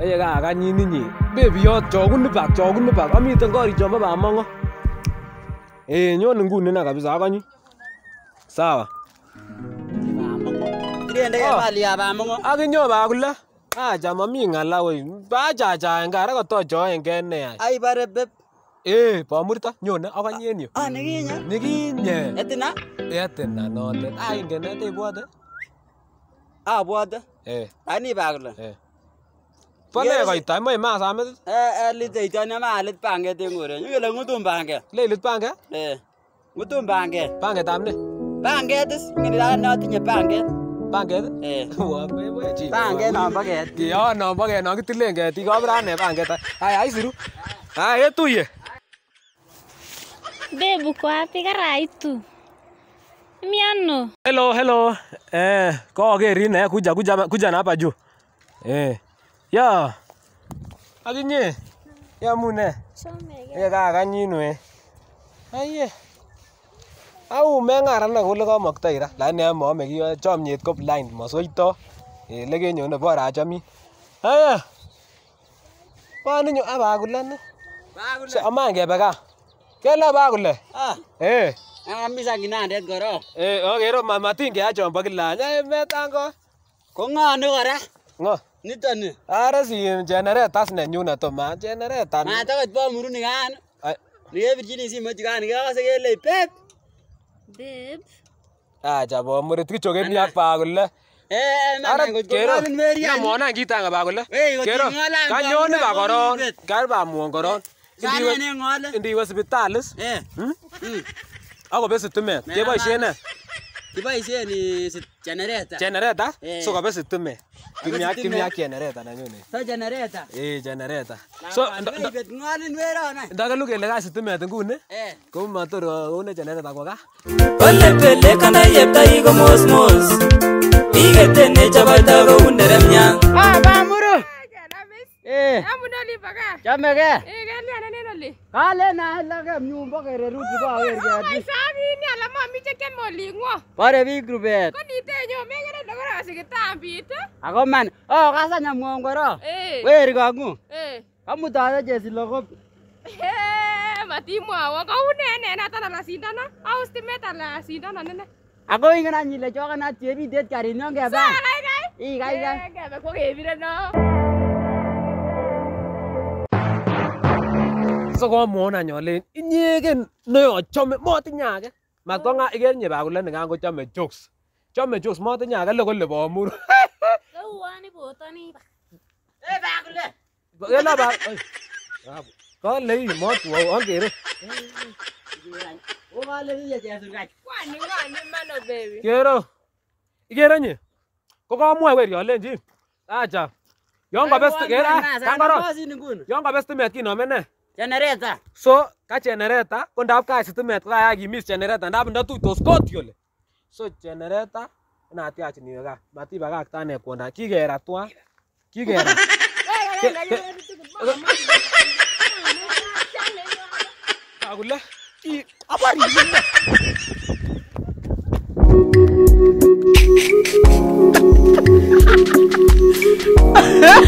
eye kaa kanyin inye bebiyot chokun ibak chokun ibak amiten korik chombo bamongo ee eh, nyon nguni na kabisa akonyi sawa ak inyo bakula acha mami ng'ala wei bachachaen kaa rakotochoengei neya ai bare beb ee eh, bomurto nyone akonyi en yu ah, nikinye nikinye etina etina notet aingen netebwote abwote ah, lakini eh. bakula Pole koita, imoe maa samet? Eh, eh liteitone maalit panget en korenyu. Kele ng'utum panget. Leilit panget? Eh. Ng'utum panget. Pangetab ne? Panget is ng'iriran notinye panget. Panget? Eh. Wabwe chi. Panget nombo ketik. Yo oh, nombo ketik non kitilen ketik. Kobire ane panget. Hai, hai siru. Hai, etuye. Babe, uko wapi? Karaitu. Miano? Hello, hello. Eh, kogerin eh kuja kuja kuja na hapa juu. Eh. Ya. Aginye. Ya mune. Ya ka kanyinwe. Aiye. Au mengaran ak ole komoktoi ra. Lakini ame ame kiyoe chomyet ko blind mosoito. Ele kenyone bora achomin. Aiye. Paninyo abakule ne? Bakule. So aman kebe gaa. Kele bakule. Ah. Eh. Amisa kinandet korong. Eh, okero mamatin keyachon bo kila. Nyemet ango. Ko ng'o ni kora? Ng'o? Nitoni. Ara si generator ne nyunet to ma generator. Matokot bo murenik kan. Nekepirchini simoit kan kekose kelei beb. Beb. Acha bo murit kichoke mi ak ba kole. Namwonan kit ange ba kole. Kero kanyone ba koron. Kar ba mwon koron. Indiwe sipitalis. Eh. Hmm? Hmm. Akobe sitimet. Keboisien ne? Kiboisien generator. Generator? Eh. So kobe sitimet timu yake timu yake so generator eh generator so ngolin werona ndaga luke ile kasi timet nguni ko mator one kole. Kalen alake mnyumba kereruti koawer oh, oh, ketik. Oh, Oboisabini ala momi chekiam olingwo. Bore biik rubet. Konitenyo mekere ndokora sikitambit. Ako man, oh kasany amwaun korong. Eh. Weri kong'ung. Eh. Kamutote chesilokop. Eh, Matimwowon kounee nenatan ala sindano? Au stimet ala sindano nene? Ako ingen any ile chokanat chebitet karinyon kebaa. Sa kaikai. Ikaikai. Kebe kokebireno. soko mwona nyole inyegen neochome motinye age matkonga iker nye bakule nikan kochome jokes chome jokes motinye age le kole bomur kouan ibotoni ba e bakule kela ba bravo kole imotu wau angere kero ikere nye kokomwa weriolenjin acha yon kobes kera kangoro yon kobes stimet kinome ne Chenereta. So ka chenereta ko ndap kasi stimet ko kayakimis chenereta ndap ndatuitos kot ole. So chenereta natiachin iwe gaa matibakakta ane kwonda kikera twan kikera akule abari